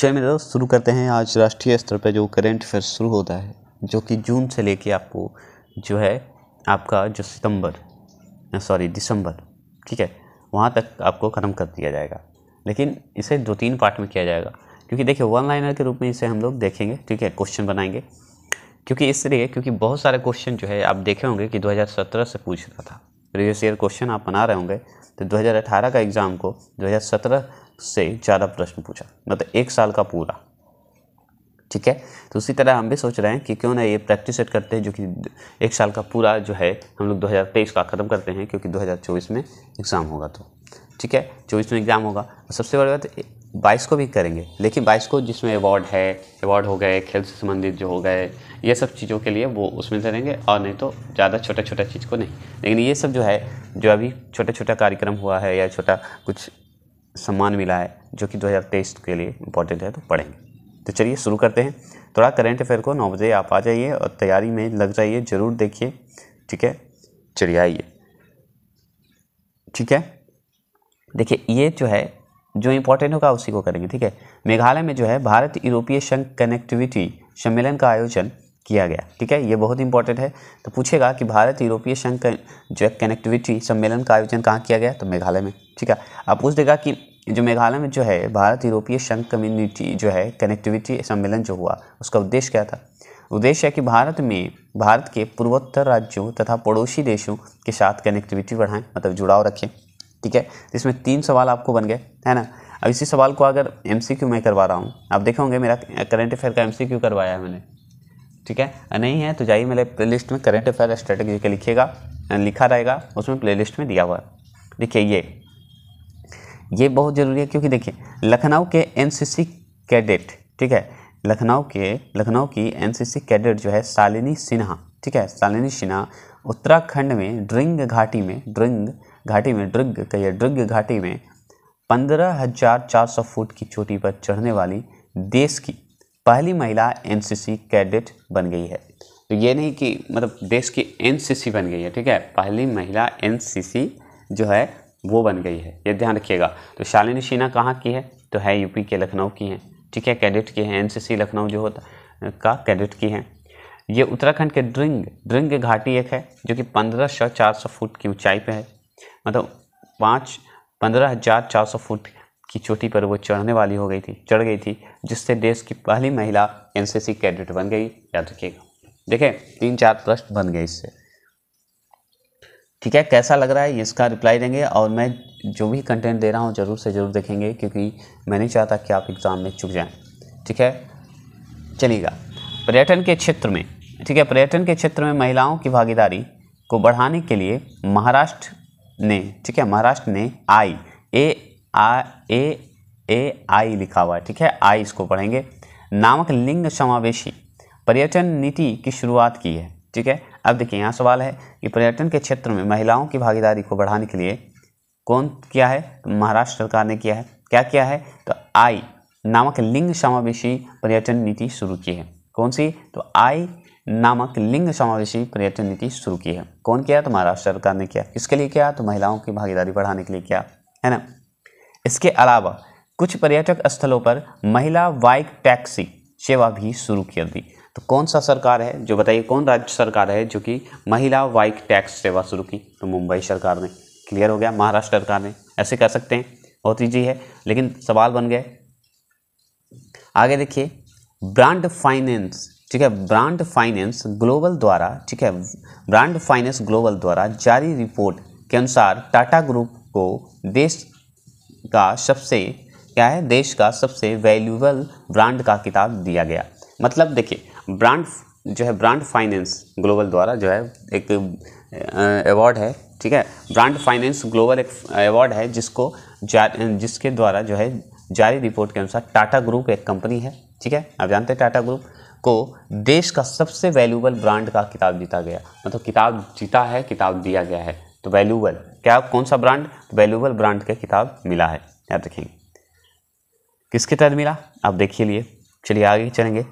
चलिए मेरे दोस्त शुरू करते हैं आज राष्ट्रीय स्तर पर जो करेंट अफेयर शुरू होता है जो कि जून से लेके आपको जो है आपका जो सितंबर सॉरी दिसंबर ठीक है वहाँ तक आपको ख़त्म कर दिया जाएगा लेकिन इसे दो तीन पार्ट में किया जाएगा क्योंकि देखिए वन लाइनर के रूप में इसे हम लोग देखेंगे ठीक है क्वेश्चन बनाएंगे क्योंकि इसलिए क्योंकि बहुत सारे क्वेश्चन जो है आप देखे होंगे कि 2017 से पूछ रहा था प्रीवियस ईयर क्वेश्चन आप बना रहे होंगे तो 2018 का एग्ज़ाम को 2017 से ज़्यादा प्रश्न पूछा मतलब एक साल का पूरा ठीक है तो उसी तरह हम भी सोच रहे हैं कि क्यों ना ये प्रैक्टिस सेट करते हैं जो कि एक साल का पूरा जो है हम लोग 2023 का ख़त्म करते हैं क्योंकि 2024 में एग्ज़ाम होगा तो ठीक है चौबीस में एग्ज़ाम होगा और सबसे बड़ी बात बाईस को भी करेंगे लेकिन बाईस को जिसमें अवार्ड है अवार्ड हो गए खेल से संबंधित जो हो गए ये सब चीज़ों के लिए वो उसमें करेंगे और नहीं तो ज़्यादा छोटा छोटा चीज़ को नहीं लेकिन ये सब जो है जो अभी छोटा छोटा कार्यक्रम हुआ है या छोटा कुछ सम्मान मिला है जो कि 2023 के लिए इम्पोर्टेंट है तो पढ़ेंगे तो चलिए शुरू करते हैं थोड़ा करेंट अफेयर को नौ बजे आप आ जाइए और तैयारी में लग जाइए ज़रूर देखिए ठीक है चलिए आइए ठीक है देखिए ये जो है जो इम्पोर्टेंट होगा उसी को करेंगे ठीक है मेघालय में जो है भारत यूरोपीय संघ कनेक्टिविटी सम्मेलन का आयोजन किया गया ठीक है ये बहुत इंपॉर्टेंट है तो पूछेगा कि भारत यूरोपीय संघ का जो है कनेक्टिविटी सम्मेलन का आयोजन कहाँ किया गया तो मेघालय में ठीक है आप पूछ देगा कि जो मेघालय में जो है भारत यूरोपीय संघ कम्युनिटी जो है कनेक्टिविटी सम्मेलन जो हुआ उसका उद्देश्य क्या था उद्देश्य है कि भारत में भारत के पूर्वोत्तर राज्यों तथा पड़ोसी देशों के साथ कनेक्टिविटी बढ़ाएं मतलब जुड़ाव रखें ठीक है इसमें तीन सवाल आपको बन गए है ना अब इसी सवाल को अगर एम में करवा रहा हूँ आप देखे होंगे मेरा करंट अफेयर का एम करवाया है मैंने ठीक है नहीं है तो जाइए मेरे लिस्ट में करेंट अफेयर स्ट्रेटेजी के लिखिएगा लिखा रहेगा उसमें लिस्ट में दिया हुआ देखिए ये ये बहुत ज़रूरी है क्योंकि देखिए लखनऊ के एनसीसी कैडेट ठीक है लखनऊ के लखनऊ की एनसीसी कैडेट जो है शालिनी सिन्हा ठीक है शालिनी सिन्हा उत्तराखंड में ड्रिंग घाटी में ड्रिंग घाटी में ड्रिग कहिए ड्रिग घाटी में पंद्रह हजार चार सौ फुट की चोटी पर चढ़ने वाली देश की पहली महिला एनसीसी कैडेट बन गई है तो ये नहीं कि मतलब देश की एनसीसी बन गई है ठीक है पहली महिला एनसीसी जो है वो बन गई है ये ध्यान रखिएगा तो शालिनी सिन्हा कहाँ की है तो है यूपी के लखनऊ की हैं ठीक है कैडेट की हैं एनसीसी लखनऊ जो होता का कैडेट की हैं ये उत्तराखंड के ड्रिंग ड्रिंग घाटी एक है जो कि पंद्रह सौ चार सौ फुट की ऊँचाई पर है मतलब पाँच पंद्रह हज़ार चार सौ फुट की चोटी पर वो चढ़ने वाली हो गई थी चढ़ गई थी जिससे देश की पहली महिला एनसीसी कैडेट बन गई याद रखिएगा देखें तीन चार प्रश्न बन गए इससे ठीक है कैसा लग रहा है इसका रिप्लाई देंगे और मैं जो भी कंटेंट दे रहा हूँ ज़रूर से ज़रूर देखेंगे क्योंकि मैं नहीं चाहता कि आप एग्ज़ाम में चुक जाएं ठीक है चलिएगा पर्यटन के क्षेत्र में ठीक है पर्यटन के क्षेत्र में महिलाओं की भागीदारी को बढ़ाने के लिए महाराष्ट्र ने ठीक है महाराष्ट्र ने आई ए आ ए ए आई लिखा हुआ है ठीक है आई इसको पढ़ेंगे नामक लिंग समावेशी पर्यटन नीति की शुरुआत की है ठीक है अब देखिए यहाँ सवाल है कि पर्यटन के क्षेत्र में महिलाओं की भागीदारी को बढ़ाने के लिए कौन किया है तो महाराष्ट्र सरकार ने किया है क्या किया है तो आई नामक लिंग समावेशी पर्यटन नीति शुरू की है कौन सी तो आई नामक लिंग समावेशी पर्यटन नीति शुरू की है कौन किया तो महाराष्ट्र सरकार ने किया किसके लिए किया तो महिलाओं की भागीदारी बढ़ाने के लिए किया है ना इसके अलावा कुछ पर्यटक स्थलों पर महिला बाइक टैक्सी सेवा भी शुरू कर दी तो कौन सा सरकार है जो बताइए कौन राज्य सरकार है जो कि महिला बाइक टैक्स सेवा शुरू की तो मुंबई सरकार ने क्लियर हो गया महाराष्ट्र सरकार ने ऐसे कर सकते हैं बहुत ईजी है लेकिन सवाल बन गए आगे देखिए ब्रांड फाइनेंस ठीक है ब्रांड फाइनेंस ग्लोबल द्वारा ठीक है ब्रांड फाइनेंस ग्लोबल द्वारा जारी रिपोर्ट के अनुसार टाटा ग्रुप को देश का सबसे क्या है देश का सबसे वैल्यूबल ब्रांड का किताब दिया गया मतलब देखिए ब्रांड जो है ब्रांड फाइनेंस ग्लोबल द्वारा जो है एक अवार्ड है ठीक है ब्रांड फाइनेंस ग्लोबल एक अवार्ड है जिसको जिसके द्वारा जो है जारी रिपोर्ट के अनुसार टाटा ग्रुप एक कंपनी है ठीक है आप जानते हैं टाटा ग्रुप को देश का सबसे वैल्यूबल ब्रांड का किताब जीता गया मतलब किताब जीता है किताब दिया गया है तो वैल्यूबल क्या कौन सा ब्रांड वैल्यूबल ब्रांड का किताब मिला है याद रखेंगे किसके तहत मिला आप देखिए लिए चलिए आगे चलेंगे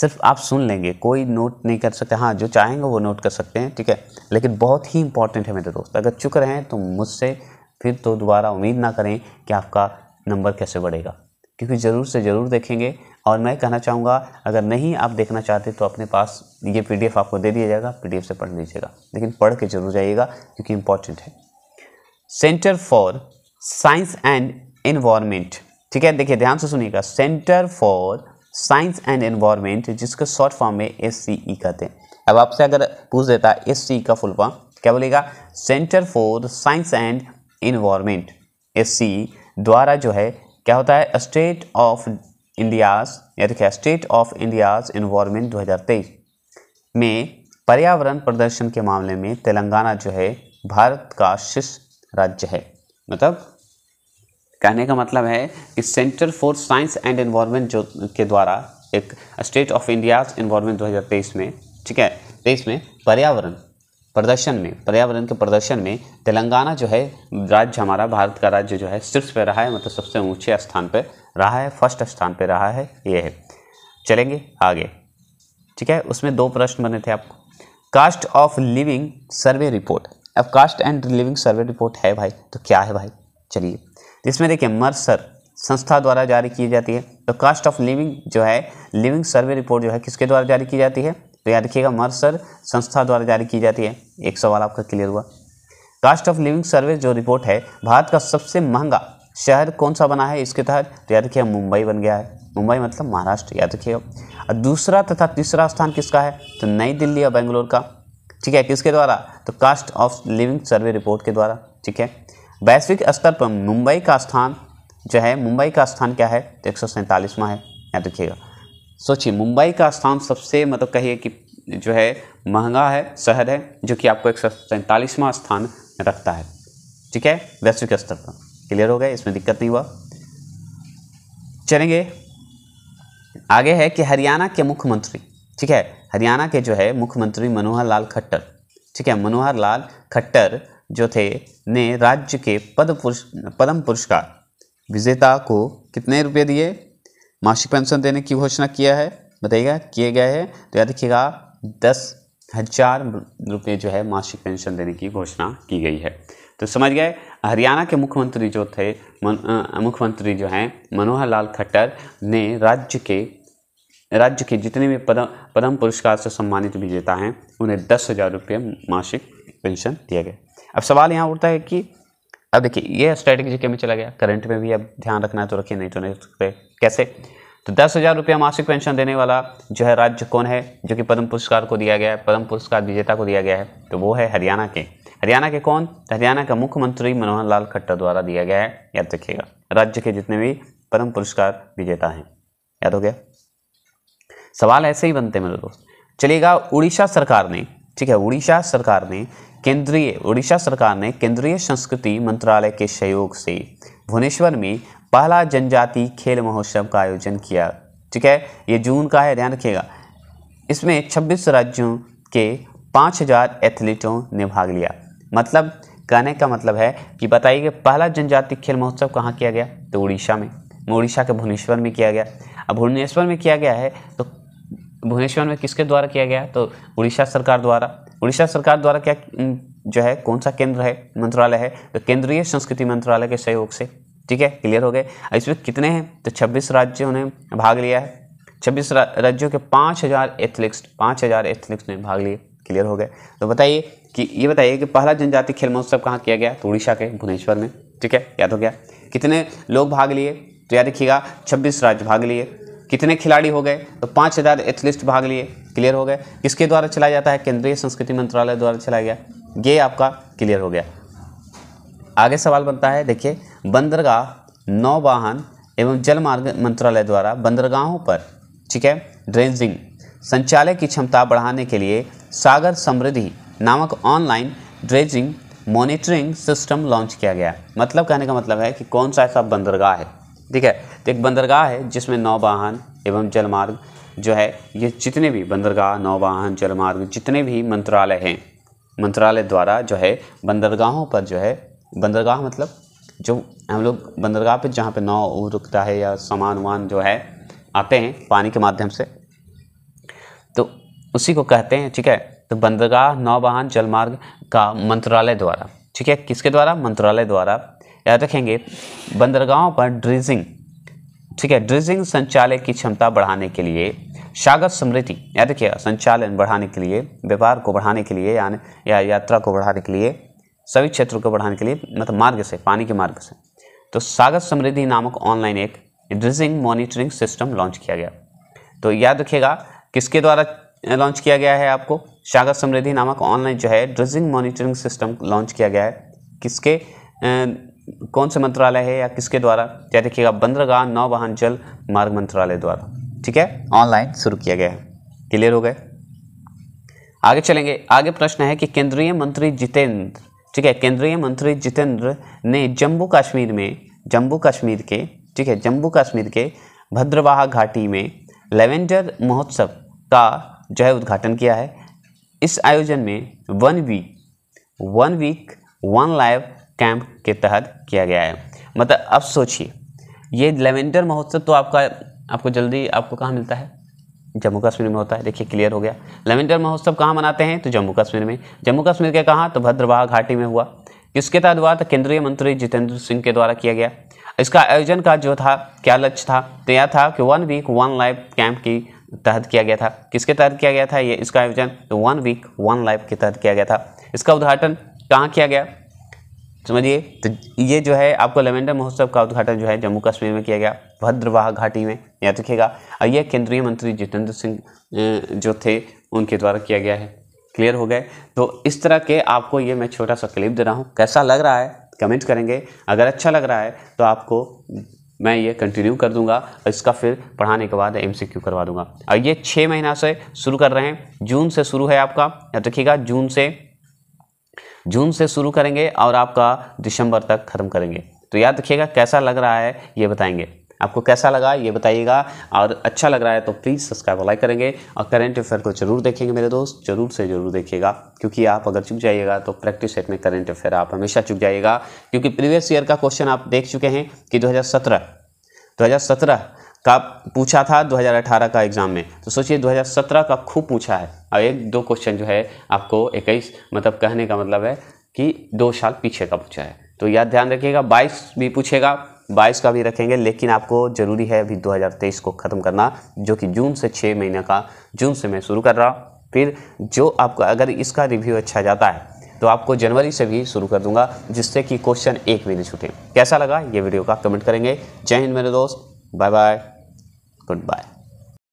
सिर्फ आप सुन लेंगे कोई नोट नहीं कर सकते हाँ जो चाहेंगे वो नोट कर सकते हैं ठीक है लेकिन बहुत ही इंपॉर्टेंट है मेरे दोस्त अगर चुक रहे हैं तो मुझसे फिर तो दोबारा उम्मीद ना करें कि आपका नंबर कैसे बढ़ेगा क्योंकि ज़रूर से ज़रूर देखेंगे और मैं कहना चाहूँगा अगर नहीं आप देखना चाहते तो अपने पास ये पी आपको दे दिया जाएगा पी से पढ़ लीजिएगा लेकिन पढ़ के जरूर जाइएगा क्योंकि इम्पॉर्टेंट है centre for science and environment ठीक है देखिए ध्यान से सुनिएगा centre for science and environment जिसको शॉर्ट फॉर्म में एस e कहते हैं अब आपसे अगर पूछ देता है एस e का फुल फॉर्म क्या बोलेगा centre for science and environment S द्वारा जो है क्या होता है स्टेट ऑफ इंडियाज या देखिए स्टेट ऑफ इंडियाज इन्वायरमेंट 2023 में पर्यावरण प्रदर्शन के मामले में तेलंगाना जो है भारत का शीर्ष राज्य है मतलब कहने का मतलब है कि centre for science and environment जो के द्वारा एक स्टेट ऑफ इंडियाज इन्वायरमेंट 2023 में ठीक है तेईस में पर्यावरण प्रदर्शन में पर्यावरण के प्रदर्शन में तेलंगाना जो है राज्य हमारा भारत का राज्य जो है शीर्ष पर रहा है मतलब सबसे ऊंचे स्थान पर रहा है फर्स्ट स्थान पर रहा है ये है चलेंगे आगे ठीक है उसमें दो प्रश्न बने थे आपको cost of living survey report अब cost and living survey report है भाई तो क्या है भाई चलिए इसमें देखिए मर्सर संस्था द्वारा जारी की जाती है तो कास्ट ऑफ लिविंग जो है लिविंग सर्वे रिपोर्ट जो है किसके द्वारा जारी की जाती है तो याद रखिएगा मर्सर संस्था द्वारा जारी की जाती है एक सवाल आपका क्लियर हुआ कास्ट ऑफ लिविंग सर्वे जो रिपोर्ट है भारत का सबसे महंगा शहर कौन सा बना है इसके तहत तो याद रखिएगा मुंबई बन गया है मुंबई मतलब महाराष्ट्र याद रखिएगा और दूसरा तथा तीसरा स्थान किसका है तो नई दिल्ली और बेंगलोर का ठीक है किसके द्वारा तो cost of living survey report के द्वारा ठीक है वैश्विक स्तर पर मुंबई का स्थान जो है मुंबई का स्थान क्या है तो एक है याद रखिएगा सोचिए मुंबई का स्थान सबसे मतलब कहिए कि जो है महंगा है शहर है जो कि आपको एक सौ सैंतालीसवां स्थान रखता है ठीक है वैश्विक स्तर पर क्लियर हो गया इसमें दिक्कत नहीं हुआ चलेंगे आगे है कि हरियाणा के मुख्यमंत्री ठीक है हरियाणा के जो है मुख्यमंत्री मनोहर लाल खट्टर ठीक है मनोहर लाल खट्टर जो थे ने राज्य के पद पुरुष पद्म पुरस्कार विजेता को कितने रुपए दिए मासिक पेंशन देने की घोषणा किया है बताइएगा किए गए हैं तो याद रखिएगा दस हजार रुपये जो है मासिक पेंशन देने की घोषणा की गई है तो समझ गए हरियाणा के मुख्यमंत्री जो थे मुख्यमंत्री जो हैं मनोहर लाल खट्टर ने राज्य के राज्य के जितने भी पद पद्म पुरस्कार से सम्मानित विजेता हैं उन्हें दस हज़ार रुपये मासिक पेंशन दिया गया अब सवाल यहाँ उठता है कि अब देखिए ये स्टैटिक जीके में चला गया करंट में भी अब ध्यान रखना है तो रखिए नहीं तो नहीं सकते तो कैसे तो दस हज़ार रुपया मासिक पेंशन देने वाला जो है राज्य कौन है जो कि पद्म पुरस्कार को दिया गया है पद्म पुरस्कार विजेता को दिया गया है तो वो है हरियाणा के हरियाणा के कौन तो हरियाणा का मुख्यमंत्री मनोहर लाल खट्टर द्वारा दिया गया है याद रखिएगा राज्य के जितने भी पद्म पुरस्कार विजेता हैं याद हो गया सवाल ऐसे ही बनते मेरे दोस्त चलेगा उड़ीसा सरकार ने ठीक है उड़ीसा सरकार ने केंद्रीय उड़ीसा सरकार ने केंद्रीय संस्कृति मंत्रालय के सहयोग से भुवनेश्वर में पहला जनजाति खेल महोत्सव का आयोजन किया ठीक है ये जून का है ध्यान रखिएगा इसमें 26 राज्यों के 5000 एथलीटों ने भाग लिया मतलब कहने का मतलब है कि बताइए कि पहला जनजाति खेल महोत्सव कहाँ किया गया तो उड़ीसा में उड़ीसा के भुवनेश्वर में किया गया अब भुवनेश्वर में किया गया है तो भुवनेश्वर में किसके द्वारा किया गया तो उड़ीसा सरकार द्वारा उड़ीसा सरकार द्वारा क्या जो है कौन सा केंद्र है मंत्रालय है तो केंद्रीय संस्कृति मंत्रालय के सहयोग से ठीक है क्लियर हो गए इसमें कितने हैं तो 26 राज्यों ने भाग लिया है 26 राज्यों के 5000 पाँच हज़ार एथलिक्स ने भाग लिए क्लियर हो गए तो बताइए कि ये बताइए कि पहला जनजाति खेल महोत्सव कहाँ किया गया तो उड़ीसा के भुवनेश्वर में ठीक है याद हो गया कितने लोग भाग लिए तो याद रखिएगा छब्बीस राज्य भाग लिए कितने खिलाड़ी हो गए तो पाँच हज़ार एथलीस्ट भाग लिए क्लियर हो गए किसके द्वारा चलाया जाता है केंद्रीय संस्कृति मंत्रालय द्वारा चलाया गया ये आपका क्लियर हो गया आगे सवाल बनता है देखिए बंदरगाह नौवाहन एवं जलमार्ग मंत्रालय द्वारा बंदरगाहों पर ठीक है ड्रेजिंग संचालय की क्षमता बढ़ाने के लिए सागर समृद्धि नामक online dredging monitoring system launch किया गया मतलब कहने का मतलब है कि कौन सा ऐसा बंदरगाह है ठीक है तो एक बंदरगाह है जिसमें नौवाहन एवं जलमार्ग जो है ये जितने भी बंदरगाह नौवाहन जलमार्ग जितने भी मंत्रालय हैं मंत्रालय द्वारा जो है बंदरगाहों पर जो है बंदरगाह मतलब जो हम लोग बंदरगाह पर जहाँ पर नाव रुकता है या सामान वान जो है आते हैं पानी के माध्यम से तो उसी को कहते हैं ठीक है तो बंदरगाह नौवाहन जलमार्ग का मंत्रालय द्वारा ठीक है किसके द्वारा मंत्रालय द्वारा याद रखेंगे बंदरगाहों पर ड्रेजिंग ठीक है ड्रेजिंग संचालन की क्षमता बढ़ाने के लिए स्वागत समृद्धि याद रखिएगा संचालन बढ़ाने के लिए व्यापार को बढ़ाने के लिए यानी या यात्रा को बढ़ाने के लिए सभी क्षेत्रों को बढ़ाने के लिए मतलब मार्ग से पानी के मार्ग से तो स्वागत समृद्धि नामक ऑनलाइन एक ड्रेजिंग मॉनिटरिंग सिस्टम लॉन्च किया गया तो याद रखिएगा किसके द्वारा लॉन्च किया गया है आपको स्वागत समृद्धि नामक ऑनलाइन जो है ड्रेजिंग मॉनिटरिंग सिस्टम लॉन्च किया गया है किसके कौन से मंत्रालय है या किसके द्वारा या देखिएगा बंदरगाह वाहन जल मार्ग मंत्रालय द्वारा ठीक है ऑनलाइन शुरू किया गया है क्लियर हो गए आगे चलेंगे आगे प्रश्न है कि केंद्रीय मंत्री जितेंद्र ठीक है केंद्रीय मंत्री जितेंद्र ने जम्मू कश्मीर में जम्मू कश्मीर के ठीक है जम्मू कश्मीर के भद्रवाहा घाटी में लेवेंडर महोत्सव का जो है उद्घाटन किया है इस आयोजन में one week one week one live camp के तहत किया गया है मतलब अब सोचिए ये लेवेंडर महोत्सव तो आपका आपको जल्दी आपको कहाँ मिलता है जम्मू कश्मीर में होता है देखिए क्लियर हो गया लेवेंडर महोत्सव कहाँ मनाते हैं तो जम्मू कश्मीर में जम्मू कश्मीर के कहाँ तो भद्रवाह घाटी में हुआ किसके तहत हुआ तो केंद्रीय मंत्री जितेंद्र सिंह के द्वारा किया गया इसका आयोजन का जो था क्या लक्ष्य था तो यह था कि one week one life camp की तहत किया गया था किसके तहत किया गया था ये इसका आयोजन तो वन वीक वन लाइफ के तहत किया गया था इसका उद्घाटन कहाँ किया गया समझिए तो ये जो है आपको लेवेंडर महोत्सव का उद्घाटन जो है जम्मू कश्मीर में किया गया भद्रवाह घाटी में याद रखिएगा और यह केंद्रीय मंत्री जितेंद्र सिंह जो थे उनके द्वारा किया गया है क्लियर हो गए तो इस तरह के आपको ये मैं छोटा सा क्लिप दे रहा हूँ कैसा लग रहा है कमेंट करेंगे अगर अच्छा लग रहा है तो आपको मैं ये कंटिन्यू कर दूंगा और इसका फिर पढ़ाने के बाद एम करवा दूंगा और ये छः महीना से शुरू कर रहे हैं जून से शुरू है आपका याद रखिएगा जून से जून से शुरू करेंगे और आपका दिसंबर तक ख़त्म करेंगे तो याद रखिएगा कैसा लग रहा है ये बताएंगे आपको कैसा लगा ये बताइएगा और अच्छा लग रहा है तो प्लीज़ सब्सक्राइब और लाइक करेंगे और करंट अफेयर को जरूर देखेंगे मेरे दोस्त जरूर से जरूर देखिएगा क्योंकि आप अगर चुक जाइएगा तो प्रैक्टिस सेट में करंट अफेयर आप हमेशा चुक जाइएगा क्योंकि प्रीवियस ईयर का क्वेश्चन आप देख चुके हैं कि हज़ार सत्रह का पूछा था 2018 का एग्ज़ाम में तो सोचिए 2017 का खूब पूछा है और एक दो क्वेश्चन जो है आपको इक्कीस मतलब कहने का मतलब है कि दो साल पीछे का पूछा है तो याद ध्यान रखिएगा बाईस भी पूछेगा बाईस का भी रखेंगे लेकिन आपको ज़रूरी है अभी 2023 को ख़त्म करना जो कि जून से छः महीने का जून से मैं शुरू कर रहा फिर जो आपका अगर इसका रिव्यू अच्छा जाता है तो आपको जनवरी से भी शुरू कर दूंगा जिससे कि क्वेश्चन एक भी नहीं छूटे कैसा लगा ये वीडियो का कमेंट करेंगे जय हिंद मेरे दोस्त बाय बाय goodbye